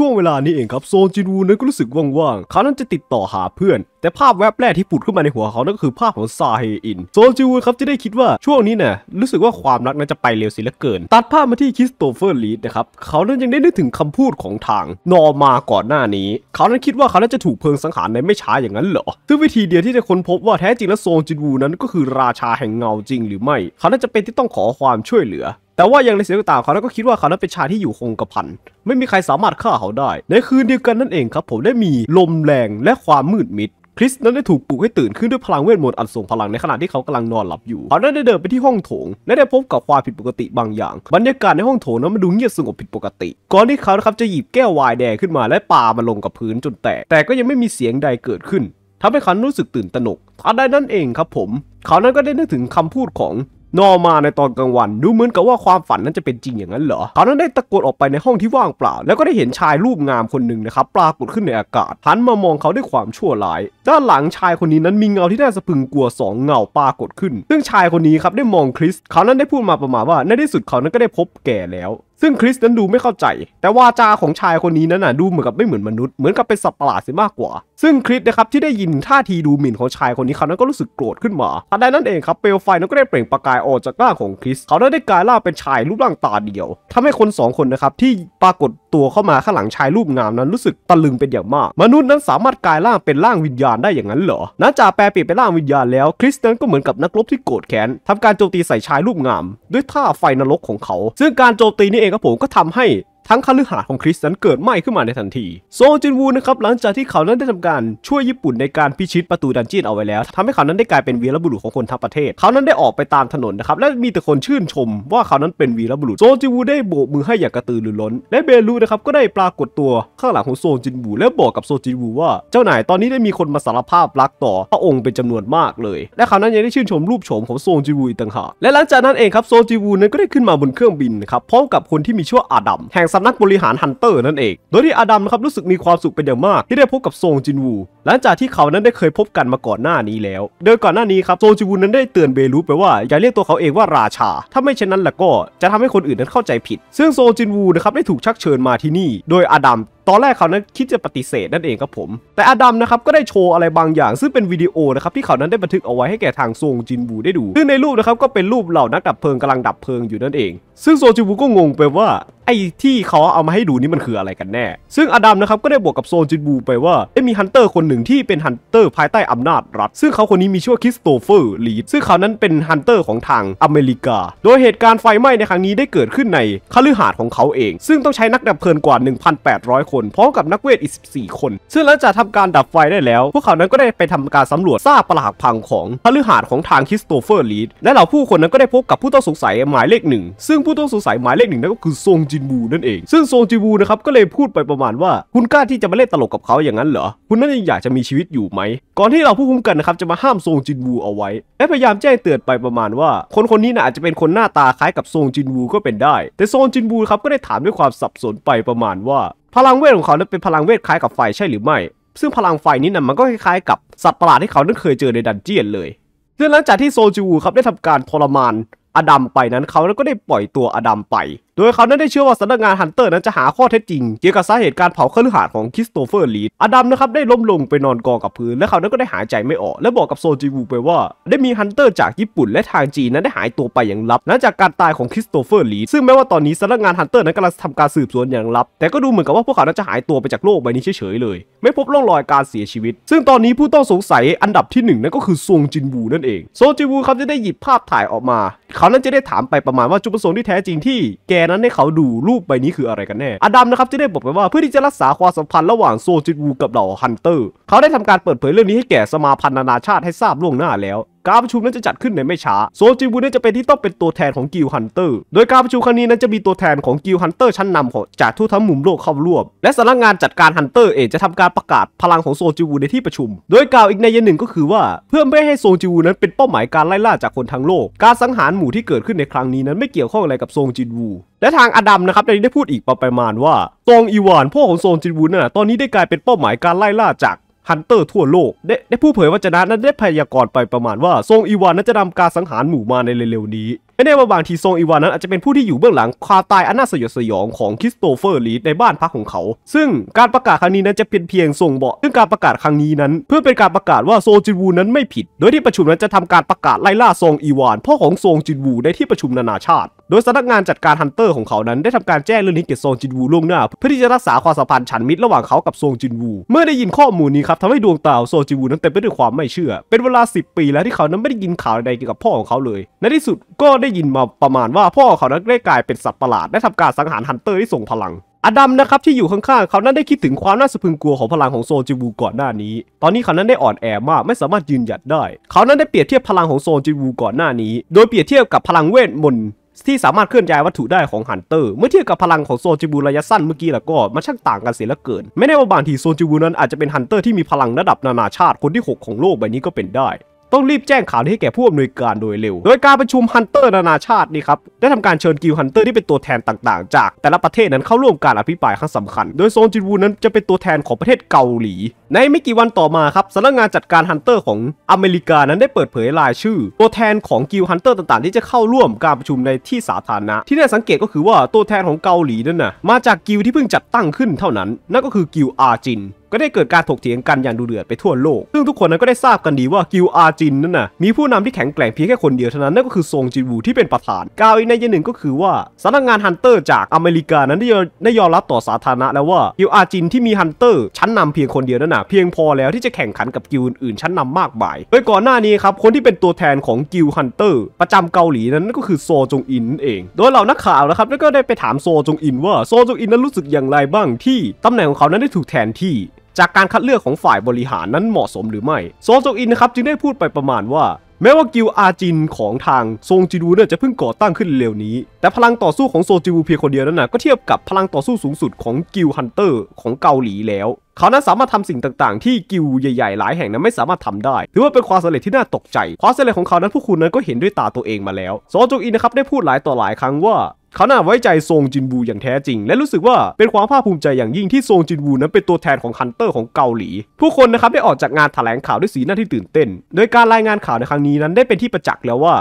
ช่วงเวลานี้เองครับโซนจินวูนั้นก็รู้สึกว่างๆเขานั้นจะติดต่อหาเพื่อนแต่ภาพแวบแรกที่ปุดขึ้นมาในหัวเขา นั่นก็คือภาพของซาเฮอินโซจูครับจะได้คิดว่าช่วงนี้เนี่ยรู้สึกว่าความรักนั้นจะไปเร็วสิเหลือเกิน ตัดภาพมาที่คริสโตเฟอร์ลีดนะครับ เขานั้นยังได้นึกถึงคำพูดของทาง นอมาก่อนหน้านี้ เขานั้นคิดว่าเขาน่านจะถูกเพลิงสังหารในไม่ช้าอย่างนั้นเหรอซึ่งวิธีเดียวที่จะค้นพบว่าแท้จริงแล้วโซจูนั้นก็คือราชาแห่งเงาจริงหรือไม่ เขาน่าจะเป็นที่ต้องขอความช่วยเหลือ แต่ว่าอย่างไรเสียก็ตามเขาก็คิดว่าเขานั้นเป็นชายที่อยู่คงกระพันไม่มีใครสามารถฆ่าเขาได้ ในคืนเดียวกันนั่นเองครับ ผมได้มีลมแรงและความมืดมิดคริสนั้นได้ถูกปลุกให้ตื่นขึ้นด้วยพลังเวทมนต์อันทรงพลังในขณะที่เขากำลังนอนหลับอยู่เขาได้เดินไปที่ห้องโถงและได้พบกับความผิดปกติบางอย่าง บรรยากาศในห้องโถงนั้นมันดูเงียบสงบผิดปกติ ก่อนที่เขานะครับจะหยิบแก้ววายแดงขึ้นมาและปามันลงกับพื้นจนแตกแต่ก็ยังไม่มีเสียงใดเกิดขึ้นทำให้เขารู้สึกตื่นตระหนกทันใดนั้นเองครับผมเขานั้นก็ได้นึกถึงคำพูดของนอมาในตอนกลางวัน ดูเหมือนกับว่าความฝันนั้นจะเป็นจริงอย่างนั้นเหรอ เขานั้นได้ตะโกนออกไปในห้องที่ว่างเปล่า แล้วก็ได้เห็นชายรูปงามคนหนึ่งนะครับปรากฏขึ้นในอากาศหันมามองเขาด้วยความชั่วร้าย ด้านหลังชายคนนี้นั้นมีเงาที่น่าสะพึงกลัว2เงาปรากฏขึ้น ซึ่งชายคนนี้ครับได้มองคริสเขานั้นได้พูดมาประมาณว่าในที่สุดเขานั้นก็ได้พบแก่แล้วซึ่งคริสนั้นดูไม่เข้าใจ แต่ว่าจาของชายคนนี้นั้นน่ะดูเหมือนกับไม่เหมือนมนุษย์ เหมือนกับเป็นสัตว์ประหลาดเสียมากกว่า ซึ่งคริสนะครับที่ได้ยินท่าทีดูหมิ่นของชายคนนี้เขานั้นก็รู้สึกโกรธขึ้นมาทันใดนั้นเองครับเปลวไฟนั้นก็ได้เปล่งประกายออกจากร่างของคริสเขาได้กลายร่างเป็นชายรูปร่างตาเดียว ทำให้คนสองคนนะครับที่ปรากฏตัวเข้ามาข้างหลังชายรูปงามนั้นรู้สึกตะลึงเป็นอย่างมาก มนุษย์นั้นสามารถกลายร่างเป็นร่างวิญญาณได้อย่างนั้นเหรอนัจ่าแปลเปลี่ยนเป็นร่างวิญญาณแล้ว คริสนั้นก็เหมือนกับนักรบที่โกรธแค้นทำการโจมตีใส่ชายรูปงาม ด้วยท่าไฟนรกของเขา ซึ่งการโจมตีนี้เองครับผมก็ทำให้ทั้งคฤหาสน์ของคริสนั้นเกิดไหม้ขึ้นมาในทันที โซจินวูนะครับหลังจากที่เขานั้นได้ทำการช่วยญี่ปุ่นในการพิชิตประตูดันจีนเอาไว้แล้วทำให้เขานั้นได้กลายเป็นวีรบุรุษของคนทั้งประเทศเขานั้นได้ออกไปตามถนนนะครับและมีแต่คนชื่นชม ว่าเขานั้นเป็นวีรบุรุษโซจินวูได้โบกมือให้อย่างกระตือรือร้นและเบลูนะครับก็ได้ปรากฏตัวข้างหลังของโซจินวูและบอกกับโซจินวูว่าเจ้านายตอนนี้ได้มีคนมาสารภาพรักต่อพระองค์เป็นจำนวนมาก เลยและเขานั้นยังได้ชื่นชมรูปโฉมของโซจินวูอีกต่างหากและหลังจากนั้นเองครับโซจินวูนั้นก็ได้ขึ้นมาบนเครื่องบินครับพร้อมกับคนที่มีชื่ออาดัมแห่งสำนักบริหารฮันเตอร์ นั่นเอง โดยที่อาดัมนะครับ รู้สึกมีความสุขเป็นอย่างมากที่ได้พบกับซงจินวูหลังจากที่เขานั้นได้เคยพบกันมาก่อนหน้านี้แล้ว โดยก่อนหน้านี้ครับโซจิวุนนั้นได้เตือนเบรูไปว่าอย่าเรียกตัวเขาเองว่าราชา ถ้าไม่เช่นนั้นล่ะก็จะทำให้คนอื่นนั้นเข้าใจผิด ซึ่งโซจินวูนะครับได้ถูกชักเชิญมาที่นี่โดยอดัมตอนแรกเขานั้นคิดจะปฏิเสธนั่นเองครับผม แต่อดัมนะครับก็ได้โชว์อะไรบางอย่างซึ่งเป็นวิดีโอนะครับที่เขานั้นได้บันทึกเอาไว้ให้แก่ทางโซงจินวูได้ดูซึ่งในรูปนะครับก็เป็นรูปเหล่านักดับเพลิงกำลังดับเพลิงอยู่นั่นเอง ซึ่งโซจิวูก็งงไปว่า ไอ้ที่เขาเอามาให้ดูนี่มันคืออะไรกันแน่ซึ่งอดัมนะครับก็ได้บอกกับโซจินวูไปว่าเอ้มีฮันเตอร์คนหนึ่งนึ่งที่เป็นฮันเตอร์ภายใต้อำนาจรัฐ ซึ่งเขาคนนี้มีชื่อว่าคริสโตเฟอร์ลีดซึ่งเขานั้นเป็นฮันเตอร์ของทางอเมริกา โดยเหตุการณ์ไฟไหม้ในครั้งนี้ได้เกิดขึ้นในคฤหาสน์ของเขาเอง ซึ่งต้องใช้นักดับเพลิงกว่า 1,800 คนพร้อมกับนักเวทอีก14 คน ซึ่งหลังจากทำการดับไฟได้แล้ว พวกเขานั้นก็ได้ไปทำการสำรวจซากปรักพังของคฤหาสน์ของทางคริสโตเฟอร์ลีดและเหล่าผู้คนนั้นก็ได้พบกับผู้ต้องสงสัยหมายเลขหนึ่งซึ่งผู้ต้องสงสัยหมายเลขหนึ่งนั่นก็คือซงจินบูนั่นเองซึ่งซงจินบูนะครับก็เลยพูดไปประมาณว่าคุณกล้าที่จะมาเล่นตลกกับเขาอย่างนั้นเหรอคุณนั่นอยากจะมีชีวิตอยู่ไหม ก่อนที่เราผู้คุมกันนะครับจะมาห้ามซงจินวูเอาไว้และพยายามแจ้งเตือนไปประมาณว่า คนคนนี้นะอาจจะเป็นคนหน้าตาคล้ายกับซงจินวูก็เป็นได้ แต่ซงจินวูครับก็ได้ถามด้วยความสับสนไปประมาณว่า พลังเวทของเขานั้นเป็นพลังเวทคล้ายกับไฟใช่หรือไม่ ซึ่งพลังไฟนี้นะมันก็คล้ายๆกับสัตว์ประหลาด ที่เขานั้นเคยเจอในดันเจียนเลย เรื่องหลังจากที่โซจิวูครับได้ทำการทรมานอดัมไปนั้นเขาแล้วก็ได้ปล่อยตัวอดัมไปโดยเขานั้นได้เชื่อว่าสำนักงานฮันเตอร์นั้นจะหาข้อเท็จจริง เกี่ยวกับสาเหตุการเผาเครื่องหาดของคริสโตเฟอร์ลีดอดัมนะครับได้ล้มลงไปนอนกองกับพื้น และเขานั้นก็ได้หายใจไม่ออก และบอกกับโซจิวูไปว่า ได้มีฮันเตอร์จากญี่ปุ่นและทางจีนนั้นได้หายตัวไปอย่างลับหลังจากการตายของคริสโตเฟอร์ลีดซึ่งแม้ว่าตอนนี้สำนักงานฮันเตอร์นั้นกำลังทำการสืบสวนอย่างลับแต่ก็ดูเหมือนกับว่าพวกเขานั้นจะหายตัวไปจากโลกใบนี้เฉยๆเลยไม่พบร่องรอยการเสียชีวิต ซึ่งตอนนี้ผู้ต้องสงสัยอันดับที่1นั่นก็คือซงจินวูนั่นเองโซจิวูเขาจะได้หยิบภาพถ่ายออกมาเขานั้นจะได้ถามไปประมาณว่าจุดประสงค์ที่แท้จริงที่แนั้นให้เขาดูรูปใบนี้คืออะไรกันแน่ อดัมนะครับที่ได้บอกไปว่า เพื่อที่จะรักษาความสัมพันธ์ระหว่างโซจิตวู กับเหล่าฮันเตอร์ เขาได้ทำการเปิดเผยเรื่องนี้ให้แก่สมาพันธ์นานาชาติให้ทราบล่วงหน้าแล้วการประชุมนั้นจะจัดขึ้นในไม่ช้าโซจิบุนั้นจะเป็นที่ต้องเป็นตัวแทนของกิลฮันเตอร์โดยการประชุมครั้งนี้นั้นจะมีตัวแทนของกิลฮันเตอร์ชั้นนำของจากทั่วทั้งมุมโลกเข้าร่วม และสำนักงานจัดการฮันเตอร์เองจะทำการประกาศพลังของโซจิบุในที่ประชุม โดยกล่าวอีกในยันหนึ่งก็คือว่าเพื่อไม่ให้โซจิบุนั้นเป็นเป้าหมายการไล่ล่าจากคนทั้งโลก การสังหารหมู่ที่เกิดขึ้นในครั้งนี้นั้นไม่เกี่ยวข้องอะไรกับโซจิบวู และทางอดัมนะครับได้พูดอีกประมาณว่าตองอีวานพ่อของโซจินวูน่ะตอนนี้ได้กลายเป็นเป้าหมายการไล่ล่าจากฮันเตอร์ทั่วโลก ได้ได้ผู้เผยว่าจนะนั้นได้พยากรณ์ไปประมาณว่า ทรงอีวานนั้นจะนำการสังหารหมู่มาในเร็วๆนี้ไม่แน่ว่าบางทีทรงอีวานนั้นอาจจะเป็นผู้ที่อยู่เบื้องหลังความตายอันน่าสยดสยองของคริสโตเฟอร์ลีดในบ้านพักของเขา ซึ่งการประกาศครั้งนี้นั้นจะเป็นเพียงส่งเบาะซึ่งการประกาศครั้งนี้นั้นเพื่อเป็นการประกาศว่าโซจินวูนั้นไม่ผิด โดยที่ประชุมนั้นจะทำการประกาศไล่ล่าทรงอีวานพ่อของทรงจินวูในที่ประชุมนานาชาติ โดยสำนักงานจัดการฮันเตอร์ของเขานั้น ได้ทำการแจ้งเรื่องนี้เกี่ยวกับโงจินวูล่วงหน้าเพื่อที่จะรักษาความสัมพันธ์ฉันมิตรระหว่างเขากับโซงจินวูเมื่อได้ยินข้อมูลนี้ครับทำให้ดวงตาโซจินวูนั้นเต็มไปด้วยความไม่เชื่อ เป็นเวลา 10 ปีแล้วที่เขานั้นไม่ได้ยินข่าวใดเกี่ยวกับพ่อของเขาเลยในที่สุดก็ไได้ยินมาประมาณว่าพ่อเขานั้นได้กลายเป็นสัตว์ประหลาดและทำการสังหารฮันเตอร์ที่ส่งพลังอดัมนะครับ ที่อยู่ข้างๆเขานั้นได้คิดถึงความน่าสะพึงกลัวของพลังของโซจิบูก่อนหน้านี้ ตอนนี้เขานั้นได้อ่อนแอมากไม่สามารถยืนหยัดได้เขานั้นได้เปรียบเทียบพลังของโซจิบูก่อนหน้านี้โดยเปรียบเทียบกับพลังเวทมนต์ที่สามารถเคลื่อนย้ายวัตถุได้ของฮันเตอร์ เมื่อเทียบกับพลังของโซจิบูระยะสั้นเมื่อกี้แล้วก็มันช่างต่างกันเสียเหลือเกินไม่แน่ว่าบางทีโซจิบูนั้นอาจจะเป็นฮันเตอร์ที่มีพลังระดับนานาชาติคนที่ 6 ของโลกใบนี้ก็เป็นได้ต้องรีบแจ้งข่าวให้แก่ผู้อำนวยการโดยเร็ว โดยการประชุมฮันเตอร์นานาชาตินี่ครับได้ทำการเชิญกิลฮันเตอร์ที่เป็นตัวแทนต่าง ๆ จาก แต่ละประเทศนั้นเข้าร่วมการอภิปรายครั้งสำคัญ โดยโซนจินวูนั้นจะเป็นตัวแทนของประเทศเกาหลี ในไม่กี่วันต่อมาครับสำนักงานจัดการฮันเตอร์ของอเมริกานั้นได้เปิดเผยรายชื่อตัวแทนของกิลฮันเตอร์ต่างๆ ที่จะเข้าร่วมการประชุมในที่สาธารณะ ที่น่าสังเกตก็คือว่าตัวแทนของเกาหลีนั้นนะมาจากกิลที่เพิ่งจัดตั้งขึ้นเท่านั้นนั่นก็คือกิลอาจินก็ได้เกิดการถกเถียงกันอย่างดุเดือดไปทั่วโลก ซึ่งทุกคนนั้นก็ได้ทราบกันดีว่า กิวอาจินนั่นน่ะ มีผู้นำที่แข็งแกร่งเพียงแค่คนเดียวเท่านั้น นั่นก็คือซงจินวูที่เป็นประธาน กาวอีกในยันหนึ่งก็คือว่าสำนักงานฮันเตอร์จากอเมริกานั้นได้ไดยอมรับต่อสาธารณะแล้วว่า กิวอาจินที่มีฮันเตอร์ชั้นนำเพียงคนเดียวนั่นน่ะเพียงพอแล้วที่จะแข่งขันกับกิวอื่น ๆ ชั้นนำมากมายโดยก่อนหน้านี้ครับคนที่เป็นตัวแทนของกิวฮันเตอร์ประจำเกาหลีนั้นก็คือโซจงอินเอง โดยเหล่านักข่าวนะครับก็ได้ไปถามโซจงอินว่าโซจงอินนั้นรู้สึกอย่างไรบ้าง ที่ตาแหน่งของเขานั้นได้ถูกแทนที่จากการคัดเลือกของฝ่ายบริหารนั้นเหมาะสมหรือไม่ซอจงอินนะครับจึงได้พูดไปประมาณว่า แม้ว่ากิลอาจินของทางโซงจิดูเนี่ยจะเพิ่งก่อตั้งขึ้นเร็วนี้แต่พลังต่อสู้ของโซจิวูเพียงคนเดียวนั้นนะก็เทียบกับพลังต่อสู้สูงสุดของกิลฮันเตอร์ของเกาหลีแล้วเขานั้นสามารถทำสิ่งต่างๆ ที่กิวใหญ่ๆ หลายแห่งนั้นไม่สามารถทำได้ถือว่าเป็นความสำเร็จที่น่าตกใจความสำเร็จของเขานั้นผู้คุณนั้นก็เห็นด้วยตาตัวเองมาแล้วโซจงอินนะครับได้พูดหลายต่อหลายครั้งว่าเขาน่าไว้ใจซงจินวูอย่างแท้จริง และรู้สึกว่าเป็นความภาคภูมิใจอย่างยิ่งที่ซงจินวูนั้นเป็นตัวแทนของฮันเตอร์ของเกาหลี ผู้คนนะครับได้ออกจากงานแถลงข่าวด้วยสีหน้าที่ตื่นเต้น โดยการรายงานข่าวในครั้งนี้นั้นได้เป็นที่ประจักษ์แล้วว่า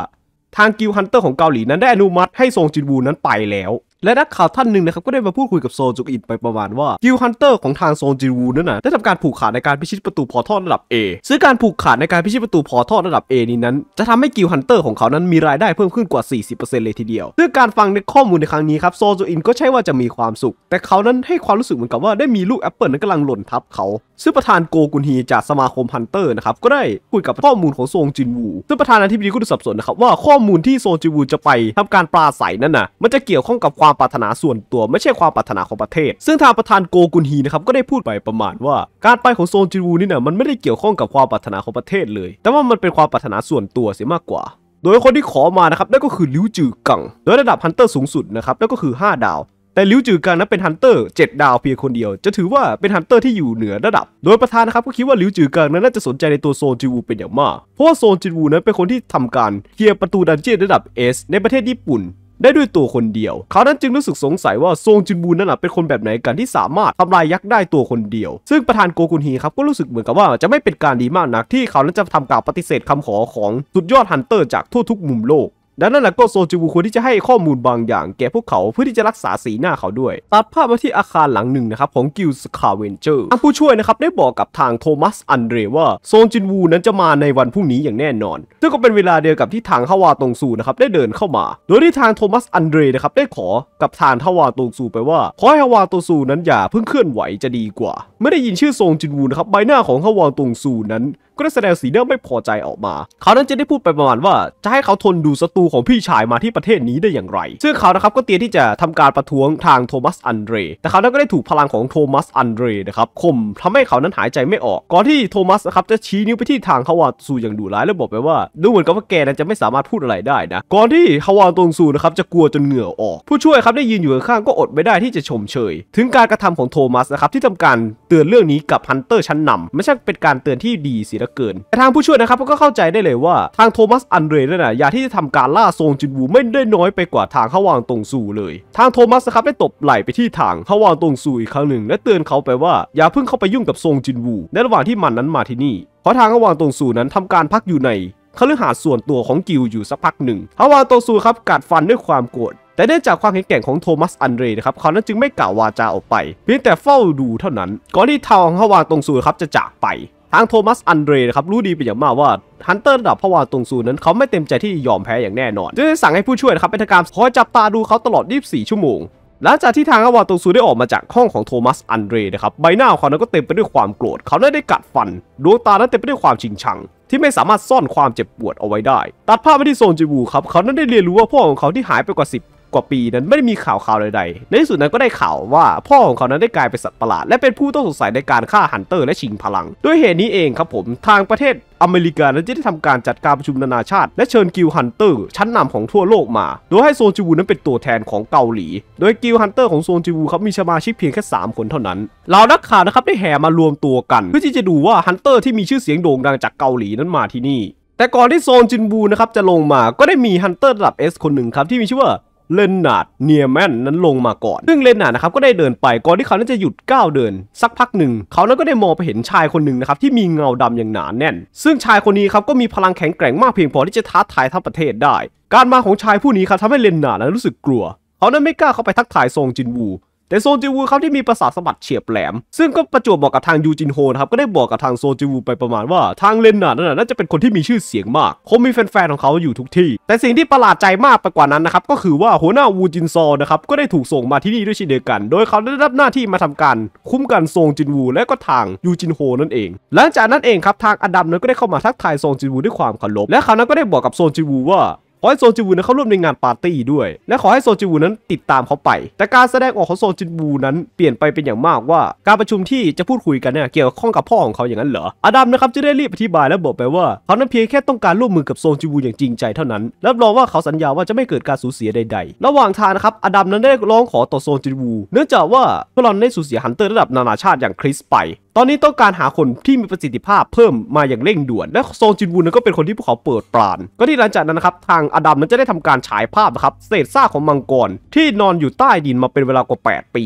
ทางกิลฮันเตอร์ของเกาหลีนั้นได้อนุมัติ ให้ซงจินวูนั้นไปแล้วและนักข่าวท่านหนึ่งนะครับ ก็ได้มาพูดคุยกับโซจูกอินไปประมาณว่ากิลฮันเตอร์ของทางโซจิวูนั่นนะได้ทำการผูกขาดในการพิชิตประตูพอท่อระดับ A ซึ่งการผูกขาดในการพิชิตประตูพอท่อระดับ A นี้นั้น จะทำให้กิลฮันเตอร์ของเขานั้นมีรายได้เพิ่มขึ้นกว่า 40%เลยทีเดียวซึ่งการฟังในข้อมูลในครั้งนี้ครับโซจูอินก็ใช่ว่าจะมีความสุข แต่เขานั้นให้ความรู้สึกเหมือนกับว่าได้มีลูกแอปเปิลนั้นกำลังหล่นทับเขาซึ่งประธานโกกุนฮีจากสมาคมฮันเตอร์นะครับก็ได้คุยกับข้อมูลของโซงจินวูซึ่งประธานาธิบดีก็ดูสับสนนะครับว่าข้อมูลที่โซงจินวูจะไป ทำการปราศัยนั่นนะมันจะเกี่ยวข้องกับความความปรารถนาส่วนตัวไม่ใช่ความปรารถนาของประเทศ ซึ่งทางประธานโกกุนฮีนะครับก็ได้พูดไปประมาณว่าการไปของโซนจินวูนี่เนี่ยมันไม่ได้เกี่ยวข้องกับความปรารถนาของประเทศเลย แต่ว่ามันเป็นความปรารถนาส่วนตัวเสียมากกว่า โดยคนที่ขอมานะครับนั่นก็คือลิวจือกัง โดยระดับฮันเตอร์สูงสุดนะครับนั่นก็คือ 5 ดาว แต่ลิวจือกังนั้นเป็นฮันเตอร์7ดาวเพียงคนเดียว จะถือว่าเป็นฮันเตอร์ที่อยู่เหนือระดับโดยประธานนะครับก็คิดว่าลิวจือกังนั้นน่าจะสนใจในตัวโซนจิวูเป็นอย่างมากเพราะว่าโซนจิวูนั้นเป็นคนที่ทำการเคลียร์ประตูดันเจี้ยนระดับ S ในประเทศญี่ปุ่นได้ด้วยตัวคนเดียว เขานั้นจึงรู้สึกสงสัยว่าโซงจุนบูนนั้นเป็นคนแบบไหนกันที่สามารถทำลายยักษ์ได้ตัวคนเดียว ซึ่งประธานโกคุนฮีครับก็รู้สึกเหมือนกับว่าจะไม่เป็นการดีมากนักที่เขานั้นจะทำการปฏิเสธคำขอของ สุดยอดฮันเตอร์จากทั่วทุกมุมโลกดังนั้นแหละก็โซจูควรที่จะให้ข้อมูลบางอย่างแก่พวกเขาเพื่อที่จะรักษาสีหน้าเขาด้วยตัดภาพมาที่อาคารหลังหนึ่งนะครับ ของกิลส์คาเวนเจอร์ผู้ช่วยนะครับได้บอกกับทางโทมัสอันเดรว่าโซนจินวูนั้นจะมาในวันพรุ่งนี้อย่างแน่นอน ซึ่งก็เป็นเวลาเดียวกับที่ทางฮาวาตงซูนะครับได้เดินเข้ามา โดยที่ทางโทมัสอันเดรนะครับได้ขอกับทางฮาวาตงซูไปว่าขอให้ฮาวาตงซูนั้นอย่าเพิ่งเคลื่อนไหวจะดีกว่า ไม่ได้ยินชื่อโซนจินวูนะครับใบหน้าของฮาวาตงซูนั้นก็ได้แสดงสีหน้าไม่พอใจออกมา เขานั้นจะได้พูดไปประมาณว่า จะให้เขาทนดูศัตรูของพี่ชายมาที่ประเทศนี้ได้อย่างไร ซึ่งเขานะครับก็เตรียมที่จะทำการประท้วงทางโทมัสอันเดรแต่เขานั้นก็ได้ถูกพลังของโทมัสอันเดรนะครับข่มทำให้เขานั้นหายใจไม่ออก ก่อนที่โทมัสนะครับจะชี้นิ้วไปที่ทางฮาวาตูซูอย่างดุร้ายแล้วบอกไปว่าดูเหมือนกับว่าแกนั้นจะไม่สามารถพูดอะไรได้นะ ก่อนที่ฮาวาตงซูนะครับจะกลัวจนเหงื่อออก ผู้ช่วยครับได้ยืนอยู่ข้างก็อดไม่ได้ที่จะชมเชย ถึงการกระทำของโทมัสนะครับที่ทำการเตือนเรื่องนี้กับฮันเตอร์ชั้นนาไม่ใช่เป็นการเตือนที่ดีสิลือเกินแต่ทางผู้ช่วยนะครับก็เข้าใจได้เลยว่าทางโทมัส อันเดรนั่นนะอยากที่จะทำการล่าโซงจินวูไม่ได้น้อยไปกว่าทางเขาวางตรงสู่เลย ทางโทมัสนะครับได้ตบไหล่ไปที่ทางเขาวางตรงสู่อีกครั้งหนึ่งและเตือนเขาไปว่าอย่าเพิ่งเข้าไปยุ่งกับซงจินวูในระหว่างที่มันนั้นมาที่นี่เพราะทางเขาวางตรงสู่นั้นทำการพักอยู่ในเขาเลือกหาส่วนตัวของกิลอยู่สักพักหนึ่งเขาวางตรงสู่ครับกัดฟันด้วยความโกรธแต่เนื่องจากความแข็งแกร่งของโทมัส อันเดรนะครับเขานั้นจึงไม่กล่าววาจาออกไป เพียงแต่เฝ้าดูเท่านั้นก่อนที่ทางฮาวางตรงสูครับจะจากไปทางโทมัสอันเดรนะครับรู้ดีเป็นอย่างมากว่าฮันเตอร์ระดับพวาตงซูนั้นเขาไม่เต็มใจที่ยอมแพ้อย่างแน่นอนจึงสั่งให้ผู้ช่วยนะครับเป็นทการคอยจับตาดูเขาตลอด 24 ชั่วโมง หลังจากที่ทางพาวาตงซูได้ออกมาจากห้องของโทมัสอันเดรนะครับ ใบหน้าของเขานั้นก็เต็มไปด้วยความโกรธเขาได้กัดฟันดวงตานั้นเต็มไปด้วยความชิงชัง ที่ไม่สามารถซ่อนความเจ็บปวดเอาไว้ได้ตัดภาพไปที่โซนจิบูครับเขานั้นได้เรียนรู้ว่าพ่อของเขาที่หายไปกว่า 10กว่าปีนั้นไม่ได้มีข่าวข่าวใดๆ ในที่สุดนั้นก็ได้ข่าวว่า พ่อของเขานั้นได้กลายเป็นสัตว์ประหลาด และเป็นผู้ต้องสงสัยในการฆ่าฮันเตอร์และชิงพลัง ด้วยเหตุนี้เองครับผม ทางประเทศอเมริกานั้นจะได้ทำการจัดการประชุมนานาชาติ และเชิญกิลฮันเตอร์ชั้นนำของทั่วโลกมา โดยให้โซนจิวูนั้นเป็นตัวแทนของเกาหลี โดยกิลฮันเตอร์ของโซนจิวูครับมีสมาชิกเพียงแค่ 3 คนเท่านั้น เรานักข่าวนะครับได้แห่มารวมตัวกัน เพื่อที่จะดูว่าฮันเตอร์ที่มีชื่อเสียงโด่งดังจากเกาหลีนั้นมาที่นี่แต่ก่อนที่โซนจินบูนะครับจะลงมาก็ได้มีฮันเตอร์ระดับ S คนหนึ่งครับที่มีชื่อว่าเลนนาดเนียแมนนั้นลงมาก่อน ซึ่งเลนนาดนะครับก็ได้เดินไปก่อนที่เขานั้นจะหยุดก้าวเดิน สักพักหนึ่ง เขานั้นก็ได้มองไปเห็นชายคนหนึ่งนะครับที่มีเงาดำอย่างหนาแน่น ซึ่งชายคนนี้ครับก็มีพลังแข็งแกร่งมากเพียงพอที่จะท้าทายทั้งประเทศได้ การมาของชายผู้นี้ครับทำให้เลนนาดนั้นรู้สึกกลัว เขานั้นไม่กล้าเข้าไปทักทายซงจินวูแต่โซจิวูครับที่มีประสาทสะบัดเฉียบแหลม ซึ่งก็ประจวบบอกกับทางยูจินโฮนะครับ ก็ได้บอกกับทางโซจิวู ไปประมาณว่า ทางเลนน่ะนั่นน่าจะเป็นคนที่มีชื่อเสียงมาก คงมีแฟนๆ ของเขาอยู่ทุกที่ แต่สิ่งที่ประหลาดใจมากไปกว่านั้นนะครับ ก็คือว่า หัวหน้าวูจินซอนะครับ ก็ได้ถูกส่งมาที่นี่ด้วยเช่นเดียวกัน โดยเขาได้รับหน้าที่มาทำการคุ้มกันโซจินวู และก็ทางยูจินโฮนั่นเอง หลังจากนั้นเองครับทางอดัมนั้นก็ได้เข้ามาทักทายโซจินวูด้วยความเคารพและเขานั้นก็ได้บอกกับโซจินวูว่าขอให้โซจิวูนั้นเข้าร่วมในงานปาร์ตี้ด้วย และขอให้โซจิวูนั้นติดตามเขาไป แต่การแสดงออกของโซจิวูนั้นเปลี่ยนไปเป็นอย่างมากว่า การประชุมที่จะพูดคุยกันเนี่ยเกี่ยวข้องกับพ่อของเขาอย่างนั้นเหรออดัมนะครับจะได้รีบอธิบายและบอกไปว่า เขานั้นเพียงแค่ต้องการร่วมมือกับโซจิวูอย่างจริงใจเท่านั้น รับรองว่าเขาสัญญาว่าจะไม่เกิดการสูญเสียใดๆ ระหว่างทางนะครับอดัมนั้นได้ร้องขอต่อโซจิวูเนื่องจากว่าพลันได้สูญเสียฮันเตอร์ระดับนานาชาติอย่างคริสไปตอนนี้ต้องการหาคนที่มีประสิทธิภาพเพิ่มมาอย่างเร่งด่วน และโซนจินวูนก็เป็นคนที่พวกเขาเปิดปราณก็ที่หลังจากนั้นนะครับทางอดัมนั้นจะได้ทำการฉายภาพนะครับเศษซากของมังกรที่นอนอยู่ใต้ดินมาเป็นเวลากว่า 8 ปี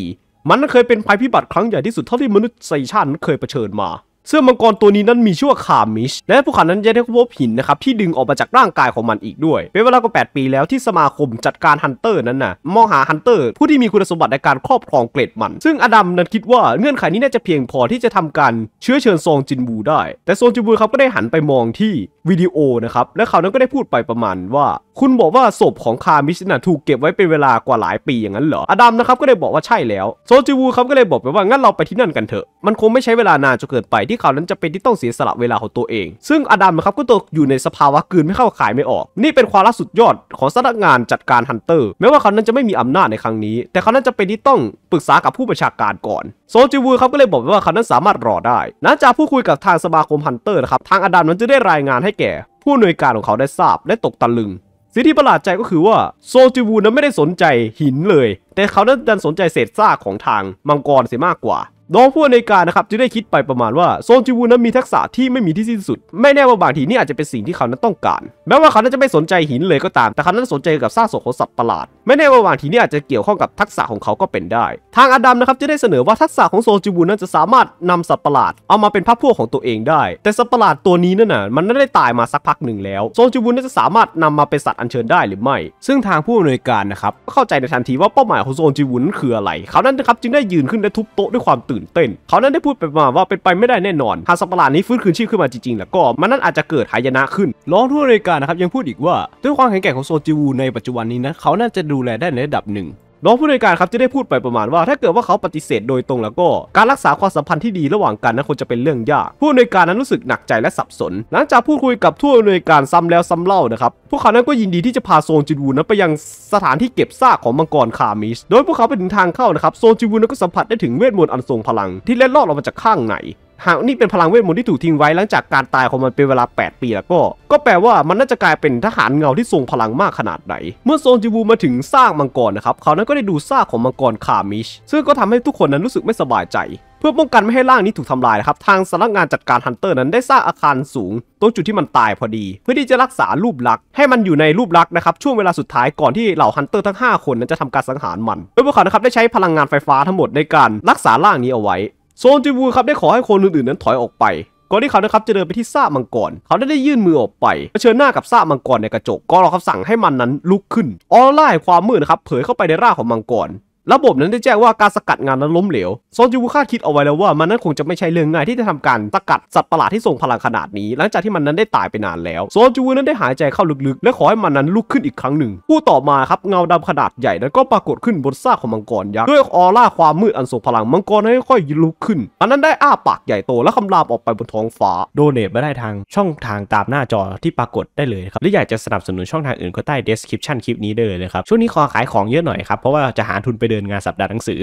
มันเคยเป็นภัยพิบัติครั้งใหญ่ที่สุดเท่าที่มนุษยชาติเคยเผชิญมาเสื้อมังกรตัวนี้นั้นมีชื่อว่าคามิช และพวเขานั้นยังได้พบหินนะครับ ที่ดึงออกมาจากร่างกายของมันอีกด้วย เป็นเวลากว่า8ปีแล้วที่สมาคมจัดการฮันเตอร์นั้นนะ่ะ มองหาฮันเตอร์ผู้ที่มีคุณสมบัติในการครอบครองเกรดมัน ซึ่งอดัมนั้นคิดว่า เงื่อนไขนี้น่าจะเพียงพอที่จะทำการเชื้อเชิญซองจินบูได้ แต่ซองจินบูครับก็ได้หันไปมองที่วิดีโอนะครับและเขานั้นก็ได้พูดไปประมาณว่า คุณบอกว่าศพของคามิชนะ่ะถูกเก็บไว้เป็นเวลากว่าหลายปีอย่างนั้นเหรออดัมนะครับก็ได้บอกว่าใช่แล้วโซจิวูครับก็เลยบอกไปว่างั้นเราไปที่นั่นกันเถอะมันคงไม่ใช้เวลานานจนเกินไปที่ที่เขานั้นจะเป็นที่ต้องเสียสละเวลาของตัวเอง ซึ่งอดัมนะครับก็ตกอยู่ในสภาวะกืนไม่เข้าขายไม่ออก นี่เป็นความรักสุดยอดของสำนักงานจัดการฮันเตอร์ แม้ว่าเขานั้นจะไม่มีอำนาจในครั้งนี้ แต่เขานั้นจะเป็นที่ต้องปรึกษากับผู้ประชาการก่อน โซจิวูเขาก็เลยบอกว่าเขานั้นสามารถรอได้หลังจากผู้คุยกับทางสมาคมฮันเตอร์นะครับ ทางอดัมนั้นจะได้รายงานให้แก่ผู้หนนวยการของเขาได้ทราบ และตกตะลึง สิ่งที่ประหลาดใจก็คือว่าโซจิวูนั้นไม่ได้สนใจหินเลย แต่เขานั้นดันสนใจเศษซากของทางมังกรเสียมากกว่าน้องผู้อำนการนะครับจึงได้คิดไปประมาณว่าโซนจิวูนั้นมีทักษะที่ไม่มีที่สิ้นสุด ไม่แน่ว่าบางทีนี่อาจจะเป็นสิ่งที่เขานั้นต้องการแม้ว่าเขานั้นจะไม่สนใจหินเลยก็ตามแต่เขานั้นสนใจกับซากศพของสัตว์ประหลาด ไม่แน่ว่าบางทีนี่อาจจะเกี่ยวข้องกับทักษะของเขาก็เป็นได้ ทางอดัมนะครับจะได้เสนอว่าทักษะของโซนจิวูนั้นจะสามารถนำสัตว์ประหลาด เอามาเป็นพระพวกของตัวเองได้ แต่สัตว์ประหลาดตัวนี้นั่นน่ะมันได้ตายมาสักพักหนึ่งแล้วโซนจิวูนั้นจะสามารถนำมาเป็นสัตว์อัญเชิญได้หรือไม่ ซึ่งทางผู้อำนวยการนะครับ เข้าใจในทันทีว่าเป้าหมายของโซนจิวูนั้นคืออะไร เขานั้นนะครับจึงได้ยืนขึ้นและทุบโต๊ะด้วยความตืื่นเต้นเขานั้นได้พูดไปมาว่าเป็นไปไม่ได้แน่นอนหากสัปหลาดนี้ฟื้นคืนชีพขึ้นมาจริงๆ แล้วก็มันนั้นอาจจะเกิดหายนะขึ้น รองั่วอเมรยการนะครับยังพูดอีกว่าด้วยความแข็งแกร่งของโซจิวูในปัจจุบันนี้นะ เขาน่าจะดูแลได้ในระดับหนึ่งน้องผู้ในการครับจะได้พูดไปประมาณว่า ถ้าเกิดว่าเขาปฏิเสธโดยตรงแล้วก็ การรักษาความสัมพันธ์ที่ดีระหว่างกันนั้นคงจะเป็นเรื่องยาก ผู้ในการนั้นรู้สึกหนักใจและสับสน หลังจากพูดคุยกับท่วโในการซ้ำแล้วซ้ำาเล่านะครับพวกเขานั้นก็ยินดีที่จะพาโซนจิวูนั้นไปยังสถานที่เก็บซากของมังกรคามิส โดยพวกเขาไปถึงทางเข้านะครับโซนจิวูนั้นก็สัมผัสได้ถึงเวทมนต์อันทรงพลังที่เล็ดลอดออกมาจากข้างในหากนี่เป็นพลังเวทมนต์ที่ถูกทิ้งไว้ หลังจากการตายของมันเป็นเวลา 8 ปีแล้วก็ ก็แปลว่ามันน่าจะกลายเป็นทหารเงาที่ทรงพลังมากขนาดไหน เมื่อโซนจิวูมาถึงซากมังกรนะครับเขานั้นก็ได้ดูซากของมังกรคามิชซึ่งก็ทำให้ทุกคนนั้นรู้สึกไม่สบายใจ เพื่อป้องกันไม่ให้ร่างนี้ถูกทำลายนะครับทางสำนักงานจัดการฮันเตอร์นั้นได้สร้างอาคารสูง ตรงจุดที่มันตายพอดีเพื่อที่จะรักษารูปลักษณ์ให้มันอยู่ในรูปลักษณ์นะครับ ช่วงเวลาสุดท้ายก่อนที่เหล่าฮันเตอร์ทั้ง5 คนนั้นจะทำการสังหารมันโดยพวกเขาครับได้ใช้พลังงานไฟฟ้าทั้งหมดในการรักษาร่างนี้เอาไว้โซนจินวูครับได้ขอให้คนอื่นๆนั้นถอยออกไปก่อนที่เขานะครับจะเดินไปที่ซากมังกรเขาได้ได้ยื่นมือออกไปเผชิญหน้ากับซากมังกรในกระจกก็เราครับสั่งให้มันนั้นลุกขึ้น ออร่า่ความมืดนะครับเผยเข้าไปในร่างของมังกรระบบนั้นได้แจ้งว่าการสกัดงานนั้นล้มเหลวโซนจูคาดคิดเอาไว้แล้วว่ามันนั้นคงจะไม่ใช่เรื่องง่ายที่จะทำการสกัดสัตว์ประหลาดที่ทรงพลังขนาดนี้ หลังจากที่มันนั้นได้ตายไปนานแล้วโซนจูนั้นได้หายใจเข้าลึกๆ และขอให้มันนั้นลุกขึ้นอีกครั้งหนึ่งผู้ต่อมาครับเงาดำขนาดใหญ่นั้นก็ปรากฏขึ้นบนซากของมังกรยักษ์ด้วยออร่าความมืดอันทรงพลังมังกร้ค่อยๆลุกขึ้นมันนั้นได้อ้าปากใหญ่โตและคำรามออกไปบนท้องฟ้าโดเนทม่ได้ทางช่องทางตามหน้าจอที่ปรากฏได้เลยครับหรืออยากจะสนับสนุนช่องทางอื่นก็ใต้ description คลิปนี้ได้เลยนะครับช่วงนี้ขอขายของเยอะหน่อยครับเพราะว่าจะหาทุนไปเดิินงานสัปดาห์หนังสือ